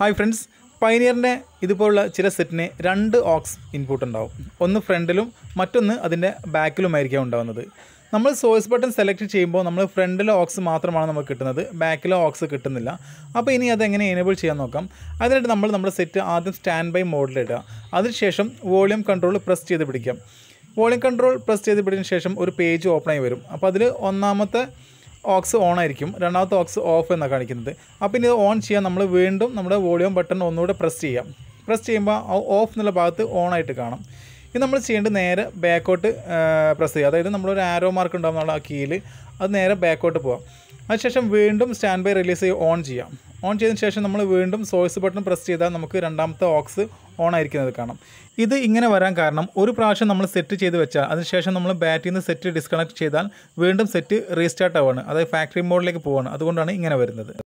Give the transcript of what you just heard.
hi friends പൈനിയറിൻ്റെ ഇതുപോലുള്ള ചില സെറ്റിന് രണ്ട് ഓക്സ് ഇൻപുട്ട് ഉണ്ടാവും ഒന്ന് ഫ്രണ്ടിലും മറ്റൊന്ന് അതിൻ്റെ ബാക്കിലുമായിരിക്കാം ഉണ്ടാകുന്നത് നമ്മൾ സോഴ്സ് ബട്ടൺ സെലക്ട് ചെയ്യുമ്പോൾ നമ്മൾ ഫ്രണ്ടിലെ ഓക്സ് മാത്രമാണ് നമുക്ക് കിട്ടുന്നത് ബാക്കിലെ ഓക്സ് കിട്ടുന്നില്ല അപ്പോൾ ഇനി അതെങ്ങനെ എനേബിൾ ചെയ്യാൻ നോക്കാം അതിനായിട്ട് നമ്മൾ നമ്മുടെ സെറ്റ് ആദ്യം സ്റ്റാൻഡ് ബൈ മോഡിലിടുക അതിനുശേഷം വോളിയം കൺട്രോൾ പ്രസ് ചെയ്ത് പിടിക്കാം വോളിയം കൺട്രോൾ പ്രസ് ചെയ്ത് പിടിച്ചതിന് ശേഷം ഒരു പേജ് ഓപ്പണായി വരും അപ്പോൾ അതിൽ ഒന്നാമത്തെ ഓക്സ് ഓൺ ആയിരിക്കും രണ്ടാമത്തെ ഓക്സ് ഓഫ് എന്നാണ് കാണിക്കുന്നത് അപ്പോൾ ഇനി ഇത് ഓൺ ചെയ്യാൻ നമ്മൾ വീണ്ടും നമ്മുടെ വോളിയം ബട്ടൺ ഒന്നുകൂടെ പ്രസ് ചെയ്യാം പ്രസ് ചെയ്യുമ്പോൾ ഓഫ് എന്നുള്ള ഭാഗത്ത് ഓൺ ആയിട്ട് കാണാം ഇത് നമ്മൾ ചെയ്യേണ്ടത് നേരെ ബാക്കോട്ട് പ്രസ് ചെയ്യുക അതായത് നമ്മളൊരു ആരോ മാർക്ക് ഉണ്ടാകുന്ന ആ കീയിൽ അത് നേരെ ബാക്കോട്ട് പോകാം അതിനുശേഷം വീണ്ടും സ്റ്റാൻഡ് ബൈ റിലീസ് ചെയ്യുക ഓൺ ചെയ്യാം ഓൺ ചെയ്തതിന് ശേഷം നമ്മൾ വീണ്ടും സോഴ്സ് ബട്ടൺ പ്രസ് ചെയ്താൽ നമുക്ക് രണ്ടാമത്തെ ഓക്സ് ഓൺ ആയിരിക്കുന്നത് കാണാം ഇത് ഇങ്ങനെ വരാൻ കാരണം ഒരു പ്രാവശ്യം നമ്മൾ സെറ്റ് ചെയ്ത് വെച്ചാൽ അതിനുശേഷം നമ്മൾ ബാറ്ററിയിൽ നിന്ന് സെറ്റ് ഡിസ്കണക്ട് ചെയ്താൽ വീണ്ടും സെറ്റ് റീസ്റ്റാർട്ട് ആവുകയാണ് അതായത് ഫാക്ടറി മോഡിലേക്ക് പോവുകയാണ് അതുകൊണ്ടാണ് ഇങ്ങനെ വരുന്നത്